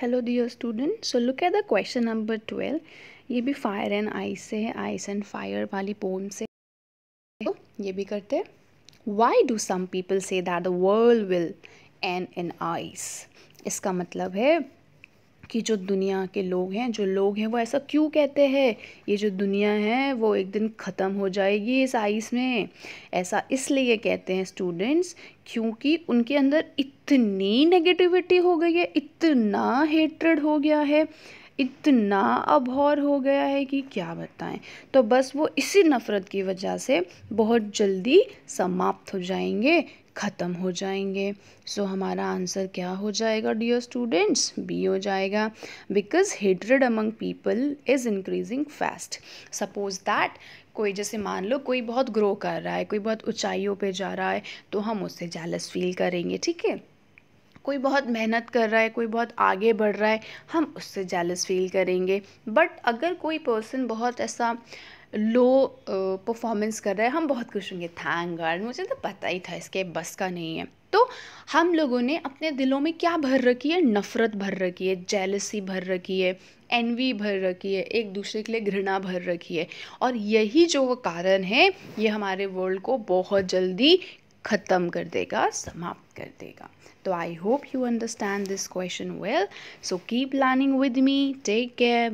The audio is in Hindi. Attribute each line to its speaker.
Speaker 1: hello dear student so look at the question number twelve ये भी फायर एंड आइस से है आइस एंड फायर वाली पोम से तो ये भी करते हैं why do some people say that the world will end in ice इसका मतलब है कि जो दुनिया के लोग हैं जो लोग हैं वो ऐसा क्यों कहते हैं ये जो दुनिया है वो एक दिन ख़त्म हो जाएगी इस आइस में ऐसा इसलिए कहते हैं स्टूडेंट्स क्योंकि उनके अंदर इतनी नेगेटिविटी हो गई है इतना हेट्रेड हो गया है इतना अभौर हो गया है कि क्या बताएं तो बस वो इसी नफ़रत की वजह से बहुत जल्दी समाप्त हो जाएंगे ख़त्म हो जाएंगे सो so, हमारा आंसर क्या हो जाएगा डियर स्टूडेंट्स बी हो जाएगा because hatred among people is increasing fast suppose that कोई जैसे मान लो कोई बहुत ग्रो कर रहा है कोई बहुत ऊंचाइयों पे जा रहा है तो हम उससे जालस फील करेंगे ठीक है कोई बहुत मेहनत कर रहा है कोई बहुत आगे बढ़ रहा है हम उससे जेलस फील करेंगे बट अगर कोई पर्सन बहुत ऐसा लो परफॉर्मेंस कर रहा है हम बहुत खुश होंगे थैंक गॉड मुझे तो पता ही था इसके बस का नहीं है तो हम लोगों ने अपने दिलों में क्या भर रखी है नफ़रत भर रखी है जेलसी भर रखी है एनवी भर रखी है एक दूसरे के लिए घृणा भर रखी है और यही जो कारण है ये हमारे वर्ल्ड को बहुत जल्दी ख़त्म कर देगा समाप्त कर देगा तो I hope you understand this question well so keep learning with me take care